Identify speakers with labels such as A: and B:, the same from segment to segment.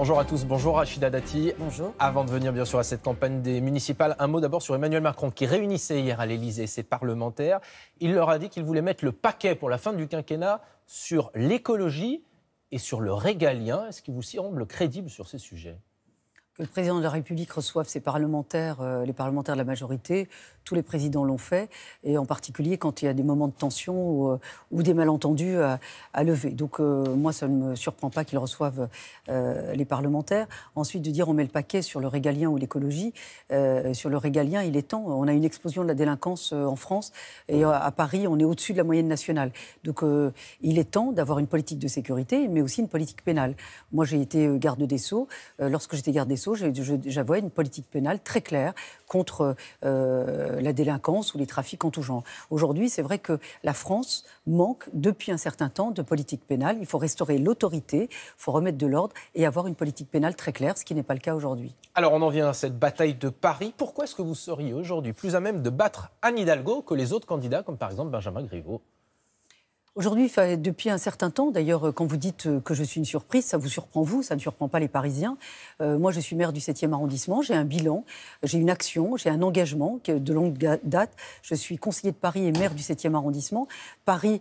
A: Bonjour à tous, bonjour Rachida Dati. Bonjour. Avant de venir bien sûr à cette campagne des municipales, un mot d'abord sur Emmanuel Macron qui réunissait hier à l'Elysée ses parlementaires. Il leur a dit qu'il voulait mettre le paquet pour la fin du quinquennat sur l'écologie et sur le régalien. Est-ce qu'il vous semble crédible sur ces sujets que le président de la République reçoive ses
B: parlementaires, euh, les parlementaires de la majorité, tous les présidents l'ont fait, et en particulier quand il y a des moments de tension ou, euh, des malentendus à, lever. Donc euh, moi, ça ne me surprend pas qu'ils reçoivent euh, les parlementaires. Ensuite, de dire on met le paquet sur le régalien ou l'écologie, sur le régalien, il est temps. On a une explosion de la délinquance en France, et à Paris, on est au-dessus de la moyenne nationale. Donc il est temps d'avoir une politique de sécurité, mais aussi une politique pénale. Moi, j'ai été garde des Sceaux. lorsque j'étais garde des Sceaux, j'avais une politique pénale très claire contre la délinquance ou les trafics en tout genre. Aujourd'hui, c'est vrai que la France manque depuis un certain temps de politique pénale. Il faut restaurer l'autorité, il faut remettre de l'ordre et avoir une politique pénale très claire, ce qui n'est pas le cas aujourd'hui.
A: Alors on en vient à cette bataille de Paris. Pourquoi est-ce que vous seriez aujourd'hui plus à même de battre Anne Hidalgo que les autres candidats, comme par exemple Benjamin Griveaux
B: Aujourd'hui, depuis un certain temps, d'ailleurs, euh, quand vous dites euh, que je suis une surprise, ça vous surprend vous, ça ne surprend pas les Parisiens. Euh, moi, je suis maire du 7e arrondissement, j'ai un bilan, j'ai une action, j'ai un engagement de longue date. Je suis conseiller de Paris et maire du 7e arrondissement. Paris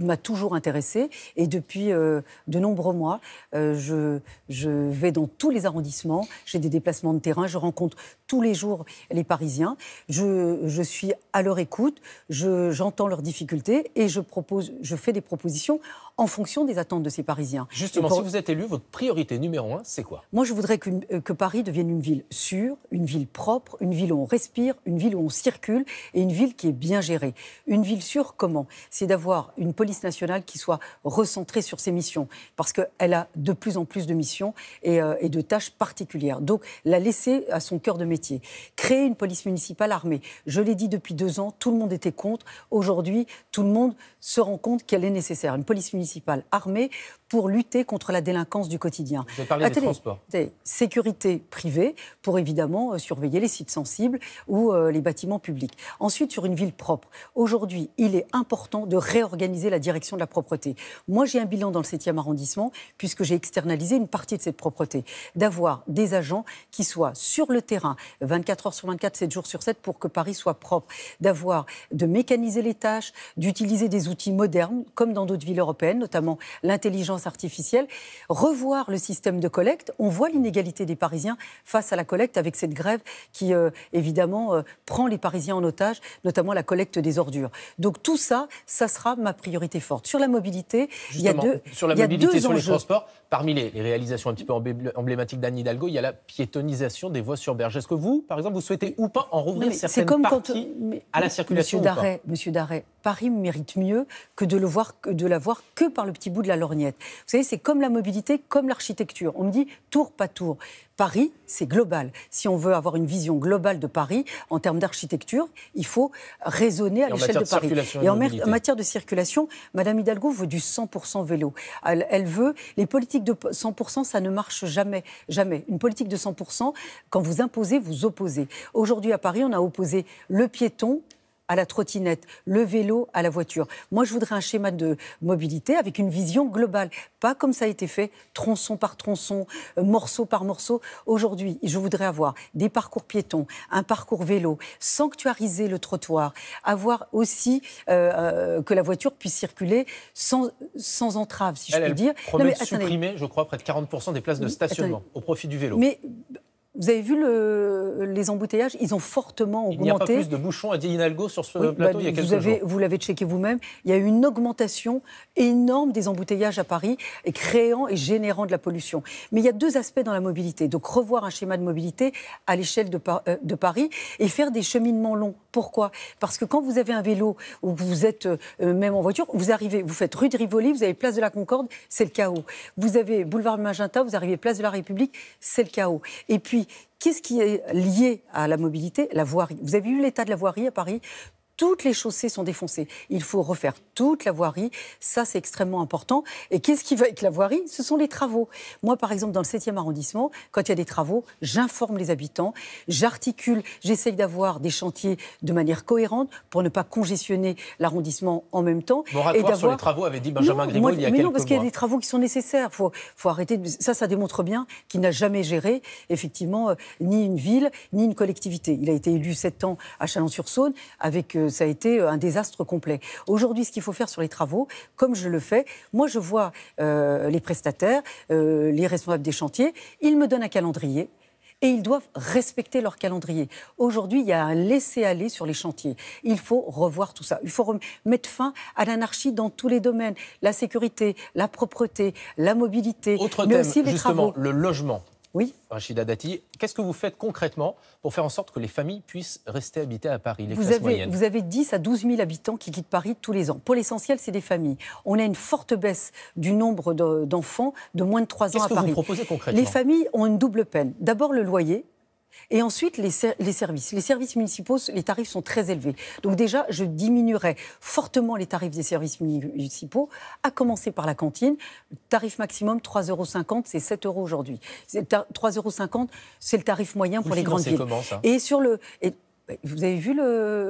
B: m'a toujours intéressée et depuis de nombreux mois, je, je, vais dans tous les arrondissements, j'ai des déplacements de terrain, je rencontre tous les jours les Parisiens, je, suis à leur écoute, j'entends leurs difficultés et je propose je fais des propositions en fonction des attentes de ces Parisiens. Justement, si
A: vous êtes élu, votre priorité numéro un, c'est quoi
B: Moi, je voudrais euh, que Paris devienne une ville sûre, une ville propre, une ville où on respire, une ville où on circule et une ville qui est bien gérée. Une ville sûre, comment C'est d'avoir une police nationale qui soit recentrée sur ses missions, parce qu'elle a de plus en plus de missions et, euh, et de tâches particulières. Donc, la laisser à son cœur de métier. Créer une police municipale armée. Je l'ai dit depuis deux ans, tout le monde était contre. Aujourd'hui, tout le monde se rend compte qu'elle est nécessaire. Une police municipale principale armée pour lutter contre la délinquance du quotidien. Vous avez parlé des transports. sécurité privée pour évidemment euh, surveiller les sites sensibles ou euh, les bâtiments publics. Ensuite, sur une ville propre. Aujourd'hui, il est important de réorganiser la direction de la propreté. Moi, j'ai un bilan dans le 7e arrondissement puisque j'ai externalisé une partie de cette propreté. D'avoir des agents qui soient sur le terrain 24 heures sur 24, 7 jours sur 7 pour que Paris soit propre. D'avoir, de mécaniser les tâches, d'utiliser des outils modernes comme dans d'autres villes européennes, notamment l'intelligence artificielle, revoir le système de collecte. On voit l'inégalité des Parisiens face à la collecte avec cette grève qui, euh, évidemment, euh, prend les Parisiens en otage, notamment la collecte des ordures. Donc tout ça, ça sera ma priorité forte. Sur la mobilité, il y a deux Sur la sur enjeux. les transports,
A: parmi les, réalisations un petit peu emblématiques d'Anne Hidalgo, il y a la piétonisation des voies sur berge. Est-ce que vous, par exemple, vous souhaitez ou pas en rouvrir certaines comme parties à la circulation
B: Monsieur Darret, Paris mérite mieux que de, le voir, que de la que par le petit bout de la lorgnette. Vous savez, c'est comme la mobilité, comme l'architecture. On me dit tour, pas tour. Paris, c'est global. Si on veut avoir une vision globale de Paris en termes d'architecture, il faut raisonner à l'échelle de, Paris. Et, en, matière de circulation, Madame Hidalgo veut du 100% vélo. Elle, elle, veut les politiques de 100%, ça ne marche jamais, jamais. Une politique de 100%, quand vous imposez, vous opposez. Aujourd'hui à Paris, on a opposé le piéton à la trottinette, le vélo à la voiture. Moi, je voudrais un schéma de mobilité avec une vision globale, pas comme ça a été fait, tronçon par tronçon, euh, morceau par morceau. Aujourd'hui, je voudrais avoir des parcours piétons, un parcours vélo, sanctuariser le trottoir, avoir aussi euh, euh, que la voiture puisse circuler sans, sans entrave, si je puis dire. Promet mais, supprimer,
A: je crois, près de 40% des places de stationnement au profit du vélo.
B: Vous avez vu les embouteillages Ils ont fortement augmenté. Il n'y a pas plus de
A: bouchons à dit sur ce bah, plateau il y a quelques vous
B: Vous l'avez checké vous-même. Il y a eu une augmentation énorme des embouteillages à Paris, et créant et générant de la pollution. Mais il y a deux aspects dans la mobilité. Donc revoir un schéma de mobilité à l'échelle de, euh, de Paris et faire des cheminements longs pourquoi Parce que quand vous avez un vélo ou vous êtes euh, euh, même en voiture, vous arrivez, vous faites rue de Rivoli, vous avez place de la Concorde, c'est le chaos. Vous avez boulevard Magenta, vous arrivez place de la République, c'est le chaos. Et puis, Qu'est-ce qui est lié à la mobilité La voirie. Vous avez eu l'état de la voirie à Paris toutes les chaussées sont défoncées. Il faut refaire toute la voirie. Ça, c'est extrêmement important. Et qu'est-ce qui va avec la voirie Ce sont les travaux. Moi, par exemple, dans le 7e arrondissement, quand il y a des travaux, j'informe les habitants, j'articule, j'essaye d'avoir des chantiers de manière cohérente pour ne pas congestionner l'arrondissement en même temps. Moratoire sur les travaux, avait dit Benjamin il y a non, parce qu'il y a des travaux qui sont nécessaires. Faut, faut arrêter. Ça, ça démontre bien qu'il n'a jamais géré, effectivement, euh, ni une ville, ni une collectivité. Il a été élu 7 ans à Chalon-sur-Saône avec euh, ça a été euh, un désastre complet. Aujourd'hui, ce qu'il faut faire sur les travaux, comme je le fais, moi je vois euh, les prestataires, euh, les responsables des chantiers, ils me donnent un calendrier et ils doivent respecter leur calendrier. Aujourd'hui, il y a un laisser-aller sur les chantiers. Il faut revoir tout ça. Il faut mettre fin à l'anarchie dans tous les domaines la sécurité, la propreté, la mobilité, mais aussi les travaux.
A: Le logement. Oui. Rachida Dati, qu'est-ce que vous faites concrètement pour faire en sorte que les familles puissent rester habitées à Paris, vous avez, moyennes Vous
B: avez 10 à 12 000 habitants qui quittent Paris tous les ans. Pour l'essentiel, c'est des familles. On a une forte baisse du nombre d'enfants de moins de 3 ans à Paris. Qu'est-ce que vous proposez concrètement Les familles ont une double peine. D'abord le loyer, et ensuite, les, services. Les services municipaux, les tarifs sont très élevés. Donc déjà, je diminuerai fortement les tarifs des services municipaux, à commencer par la cantine. tarif maximum, 3,50 euros, c'est 7 euros aujourd'hui. 3,50 euros, c'est le tarif moyen pour les grandes villes. ça et sur le... Vous avez vu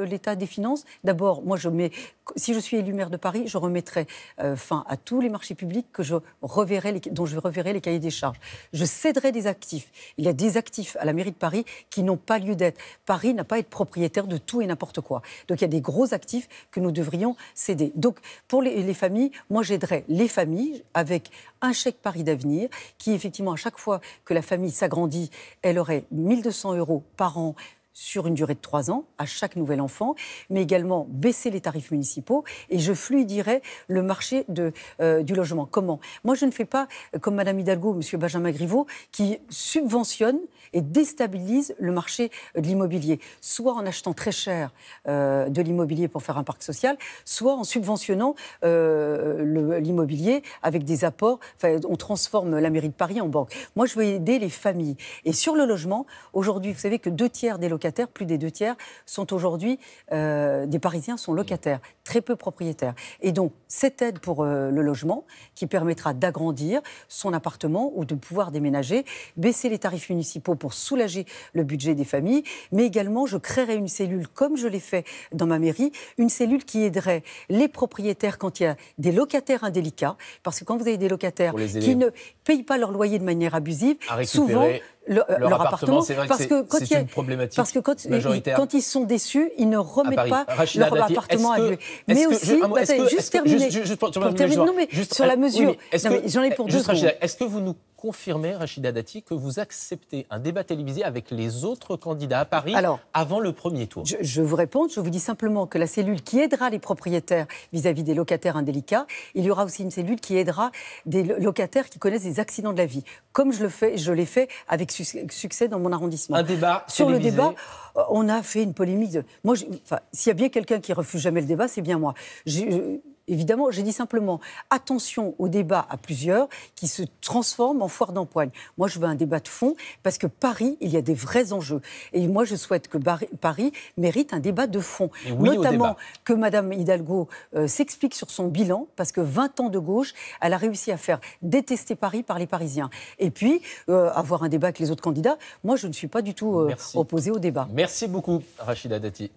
B: l'état des finances D'abord, moi, je mets, si je suis élu maire de Paris, je remettrai euh, fin à tous les marchés publics que je reverrai dont je reverrai les cahiers des charges. Je céderai des actifs. Il y a des actifs à la mairie de Paris qui n'ont pas lieu d'être. Paris n'a pas à être propriétaire de tout et n'importe quoi. Donc il y a des gros actifs que nous devrions céder. Donc pour les, familles, moi, j'aiderai les familles avec un chèque Paris d'avenir qui, effectivement, à chaque fois que la famille s'agrandit, elle aurait 1200 euros par an sur une durée de trois ans à chaque nouvel enfant, mais également baisser les tarifs municipaux et je fluidirais le marché de, euh, du logement. Comment Moi, je ne fais pas comme Madame Hidalgo ou Monsieur Benjamin Griveaux qui subventionne et déstabilise le marché de l'immobilier, soit en achetant très cher euh, de l'immobilier pour faire un parc social, soit en subventionnant euh, l'immobilier avec des apports. Enfin, on transforme la mairie de Paris en banque. Moi, je veux aider les familles. Et sur le logement, aujourd'hui, vous savez que deux tiers des locataires plus des deux tiers sont aujourd'hui euh, des Parisiens sont locataires, très peu propriétaires. Et donc cette aide pour euh, le logement qui permettra d'agrandir son appartement ou de pouvoir déménager, baisser les tarifs municipaux pour soulager le budget des familles, mais également je créerai une cellule comme je l'ai fait dans ma mairie, une cellule qui aiderait les propriétaires quand il y a des locataires indélicats, parce que quand vous avez des locataires qui ne payent pas leur loyer de manière abusive, souvent euh, leur, appartement. C'est parce que, une
A: problématique parce que quand,
B: Ils, sont déçus, ils ne remettent pas leur appartement à lui. Mais aussi, juste sur la mesure. J'en ai pour eh, deux Est-ce que
A: vous nous confirmer, Rachida Dati, que vous acceptez un débat télévisé avec les autres candidats à Paris avant le premier tour je,
B: vous réponds, je vous dis simplement que la cellule qui aidera les propriétaires vis-à-vis des locataires indélicats, il y aura aussi une cellule qui aidera des locataires qui connaissent des accidents de la vie, comme je le fais, je l'ai fait avec succès dans mon arrondissement.
A: Un débat Sur le débat,
B: euh, on a fait une polémique. De... Moi, s'il y a bien quelqu'un qui refuse jamais le débat, c'est bien moi évidemment. J'ai dit simplement attention au débat à plusieurs qui se transforme en foire d'empoigne. Moi, je veux un débat de fond parce que Paris, il y a des vrais enjeux. Et moi, je souhaite que Paris mérite un débat de fond. Notamment que Mme Hidalgo euh, s'explique sur son bilan parce que 20 ans de gauche, elle a réussi à faire détester Paris par les Parisiens. Et puis, euh, avoir un débat avec les autres candidats. Moi, je ne suis pas du tout euh, opposé au débat. Merci beaucoup,
A: Rachida Dati.